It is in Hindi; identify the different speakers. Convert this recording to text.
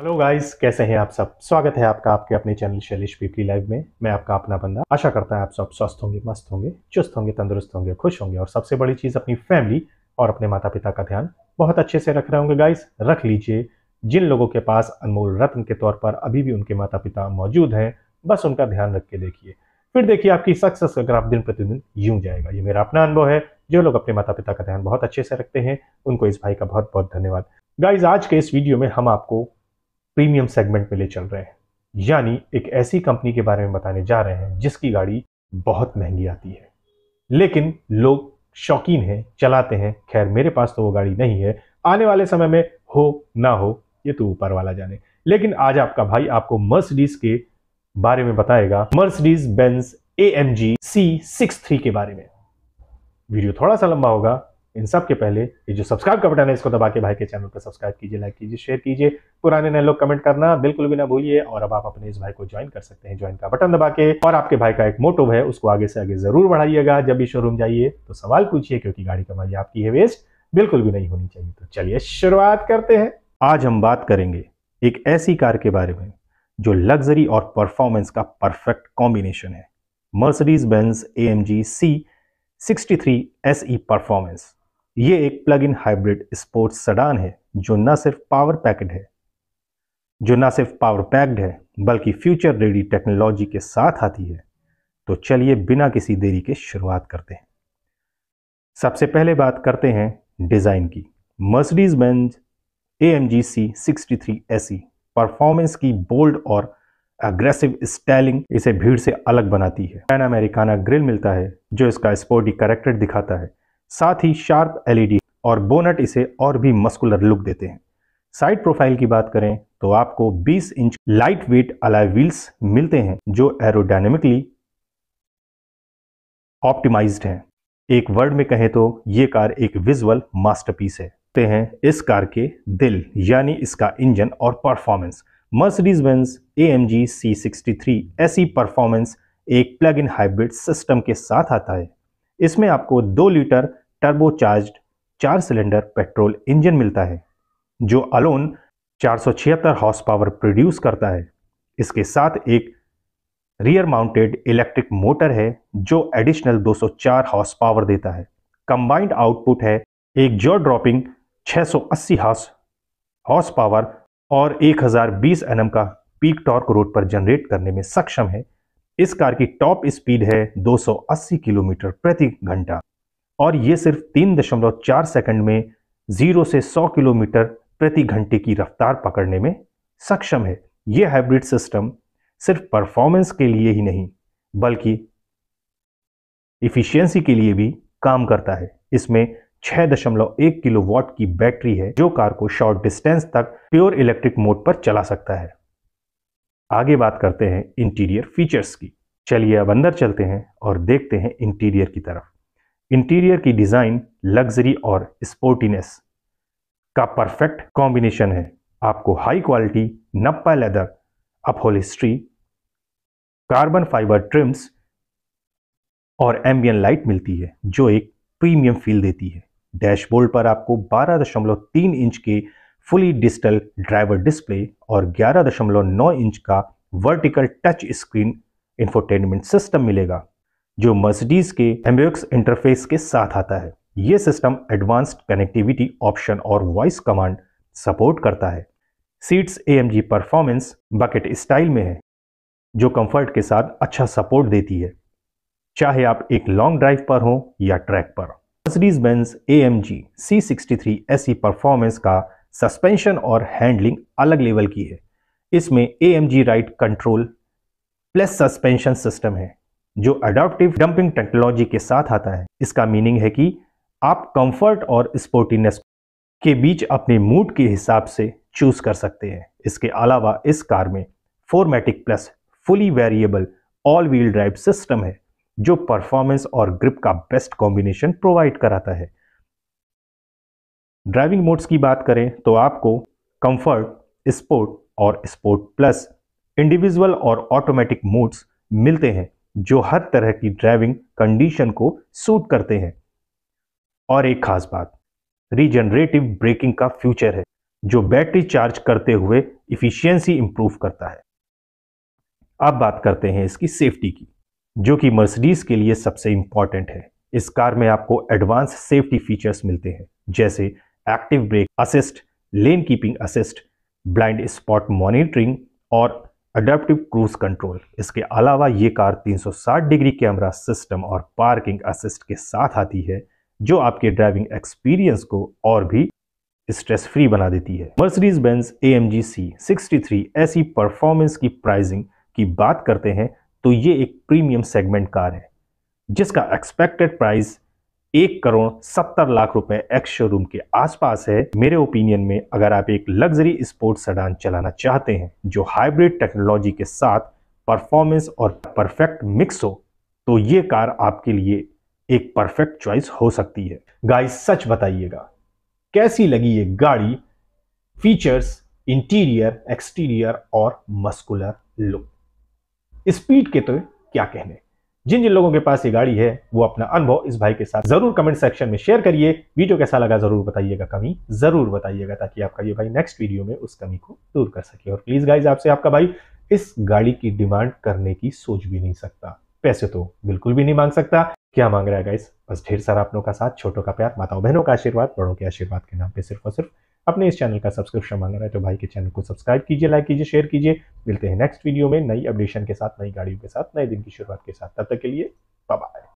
Speaker 1: हेलो गाइस कैसे हैं आप सब स्वागत है आपका आपके अपने चैनल शैलेश पीपली लाइव में मैं आपका अपना बंदा आशा करता है आप सब स्वस्थ होंगे मस्त होंगे चुस्त होंगे तंदुरुस्त होंगे खुश होंगे और सबसे बड़ी चीज़ अपनी फैमिली और अपने माता पिता का ध्यान बहुत अच्छे से रख रहे होंगे गाइस रख लीजिए जिन लोगों के पास अनमोल रत्न के तौर पर अभी भी उनके माता पिता मौजूद हैं बस उनका ध्यान रख के देखिए फिर देखिए आपकी सक्सेस का ग्राफ दिन प्रतिदिन यूं जाएगा ये मेरा अपना अनुभव है जो लोग अपने माता पिता का ध्यान बहुत अच्छे से रखते हैं उनको इस भाई का बहुत बहुत धन्यवाद गाइज आज के इस वीडियो में हम आपको प्रीमियम सेगमेंट में ले चल रहे हैं यानी एक ऐसी कंपनी के बारे में बताने जा रहे हैं जिसकी गाड़ी बहुत महंगी आती है लेकिन लोग शौकीन हैं चलाते हैं खैर मेरे पास तो वो गाड़ी नहीं है आने वाले समय में हो ना हो ये तो ऊपर वाला जाने लेकिन आज आपका भाई आपको मर्सिडीज के बारे में बताएगा Mercedes Benz A M G C six three के बारे में वीडियो थोड़ा सा लंबा होगा इन सब के पहले ये जो सब्सक्राइब का बटन है इसको दबा के भाई के चैनल पर सब्सक्राइब कीजिए लाइक कीजिए शेयर कीजिए पुराने नए लोग कमेंट करना बिल्कुल भी ना भूलिए और अब आप अपने इस भाई को ज्वाइन कर सकते हैं ज्वाइन का बटन दबा के और आपके भाई का एक मोटिव है उसको आगे से आगे जरूर बढ़ाइएगा जब भी शोरूम जाइए तो सवाल पूछिए क्योंकि गाड़ी कमाई आपकी है वेस्ट बिल्कुल भी नहीं होनी चाहिए तो चलिए शुरुआत करते हैं आज हम बात करेंगे एक ऐसी कार के बारे में जो लग्जरी और परफॉर्मेंस का परफेक्ट कॉम्बिनेशन है Mercedes Benz A M G C sixty S E performance ये एक plug in hybrid sports sedan है जो न सिर्फ पावर पैक्ड है जो न सिर्फ पावर पैक्ड है बल्कि फ्यूचर रेडी टेक्नोलॉजी के साथ आती है तो चलिए बिना किसी देरी के शुरुआत करते हैं सबसे पहले बात करते हैं डिज़ाइन की Mercedes Benz A M G C sixty three S performance की बोल्ड और अग्रेसिव स्टाइलिंग इसे भीड़ से अलग बनाती है पैन अमेरिकाना ग्रिल मिलता है जो इसका स्पोर्टी करेक्टर दिखाता है साथ ही शार्प एलईडी और बोनट इसे और भी मस्कुलर लुक देते हैं साइड प्रोफाइल की बात करें तो आपको 20 inch light weight alloy wheels मिलते हैं जो एरोडायनेमिकली ऑप्टिमाइज्ड हैं एक वर्ड में कहें तो ये कार एक विजुअल मास्टरपीस है ते हैं इस कार के दिल यानी इसका इंजन और performance Mercedes Benz A M G C sixty three ऐसी परफॉर्मेंस एक प्लग इन हाइब्रिड सिस्टम के साथ आता है इसमें आपको दो लीटर टर्बोचार्ज चार सिलेंडर पेट्रोल इंजन मिलता है जो अलोन चार हॉर्स पावर प्रोड्यूस करता है इसके साथ एक रियर माउंटेड इलेक्ट्रिक मोटर है जो एडिशनल 204 हॉर्स पावर देता है कंबाइंड आउटपुट है एक जो ड्रॉपिंग 680 सौ अस्सी हॉर्स पावर और 1020 एनएम का पीक टॉर्क रोड पर जनरेट करने में सक्षम है इस कार की टॉप स्पीड है 280 किलोमीटर प्रति घंटा और ये सिर्फ तीन दशमलव चार सेकेंड में जीरो से सौ किलोमीटर प्रति घंटे की रफ्तार पकड़ने में सक्षम है ये हाइब्रिड सिस्टम सिर्फ परफॉर्मेंस के लिए ही नहीं बल्कि इफ़िशियंसी के लिए भी काम करता है इसमें 6.1 किलोवाट की बैटरी है जो कार को शॉर्ट डिस्टेंस तक प्योर इलेक्ट्रिक मोड पर चला सकता है आगे बात करते हैं इंटीरियर फीचर्स की चलिए अब अंदर चलते हैं और देखते हैं इंटीरियर की तरफ इंटीरियर की डिज़ाइन लग्जरी और स्पोर्टीनेस का परफेक्ट कॉम्बिनेशन है आपको high quality nappa leather upholstery carbon fibre trims और एम्बियन लाइट मिलती है जो एक प्रीमियम फील देती है डैशबोर्ड पर आपको 12.3 इंच के फुली डिजिटल ड्राइवर डिस्प्ले और 11.9 इंच का vertical touch screen infotainment system मिलेगा जो मर्सिडीज के एम्बियोक्स इंटरफेस के साथ आता है ये सिस्टम एडवांस्ड कनेक्टिविटी ऑप्शन और वॉइस कमांड सपोर्ट करता है seats a performance bucket style में है जो कंफर्ट के साथ अच्छा सपोर्ट देती है चाहे आप एक लॉन्ग ड्राइव पर हो या ट्रैक पर Mercedes Benz A M G C sixty three S performance का सस्पेंशन और हैंडलिंग अलग लेवल की है इसमें A M G ride control plus suspension system है जो अडोप्टिव डंपिंग टेक्नोलॉजी के साथ आता है इसका मीनिंग है कि आप कंफर्ट और स्पोर्टीनेस के बीच अपने मूड के हिसाब से चूज कर सकते हैं इसके अलावा इस कार में फोरमेटिक plus fully variable all wheel drive system है जो परफॉर्मेंस और ग्रिप का बेस्ट कॉम्बिनेशन प्रोवाइड कराता है ड्राइविंग मोड्स की बात करें तो आपको कंफर्ट स्पोर्ट और स्पोर्ट प्लस इंडिविजुअल और ऑटोमेटिक मोड्स मिलते हैं जो हर तरह की ड्राइविंग कंडीशन को सूट करते हैं और एक खास बात रीजनरेटिव ब्रेकिंग का फ्यूचर है जो बैटरी चार्ज करते हुए इफिशियंसी इंप्रूव करता है अब बात करते हैं इसकी सेफ्टी की जो कि मर्सिडीज के लिए सबसे इंपॉर्टेंट है इस कार में आपको एडवांस सेफ्टी फीचर्स मिलते हैं जैसे active brake assist lane keeping assist blind spot monitoring और अडेप्टिव क्रूज कंट्रोल इसके अलावा ये कार 360 डिग्री कैमरा सिस्टम और पार्किंग असिस्ट के साथ आती है जो आपके ड्राइविंग एक्सपीरियंस को और भी स्ट्रेस फ्री बना देती है Mercedes Benz A M G C sixty three ऐसी परफॉर्मेंस की प्राइसिंग की बात करते हैं तो ये एक प्रीमियम सेगमेंट कार है जिसका एक्सपेक्टेड प्राइस एक करोड़ सत्तर लाख रुपए एक्स शोरूम के आसपास है मेरे ओपिनियन में अगर आप एक लग्जरी स्पोर्ट्स सडान चलाना चाहते हैं जो हाइब्रिड टेक्नोलॉजी के साथ परफॉर्मेंस और परफेक्ट मिक्स हो तो ये कार आपके लिए एक परफेक्ट चॉइस हो सकती है गाइस सच बताइएगा कैसी लगी ये गाड़ी फीचर्स इंटीरियर एक्सटीरियर और मस्कुलर लुक स्पीड के तो क्या कहने जिन जिन लोगों के पास ये गाड़ी है वो अपना अनुभव इस भाई के साथ जरूर कमेंट सेक्शन में शेयर करिए वीडियो कैसा लगा जरूर बताइएगा कमी जरूर बताइएगा ताकि आपका ये भाई नेक्स्ट वीडियो में उस कमी को दूर कर सके और प्लीज गाइज आपसे आपका भाई इस गाड़ी की डिमांड करने की सोच भी नहीं सकता पैसे तो बिल्कुल भी नहीं मांग सकता क्या मांग रहा है गाइस बस ढेर सारा अपनों का साथ छोटों का प्यार माताओं बहनों का आशीर्वाद बड़ों के आशीर्वाद के नाम पे सिर्फ और सिर्फ अपने इस चैनल का सब्सक्रिप्शन मांग रहा है तो भाई के चैनल को सब्सक्राइब कीजिए लाइक कीजिए शेयर कीजिए मिलते हैं नेक्स्ट वीडियो में नई अपडेशन के साथ नई गाड़ियों के साथ नए दिन की शुरुआत के साथ तब तक के लिए बाय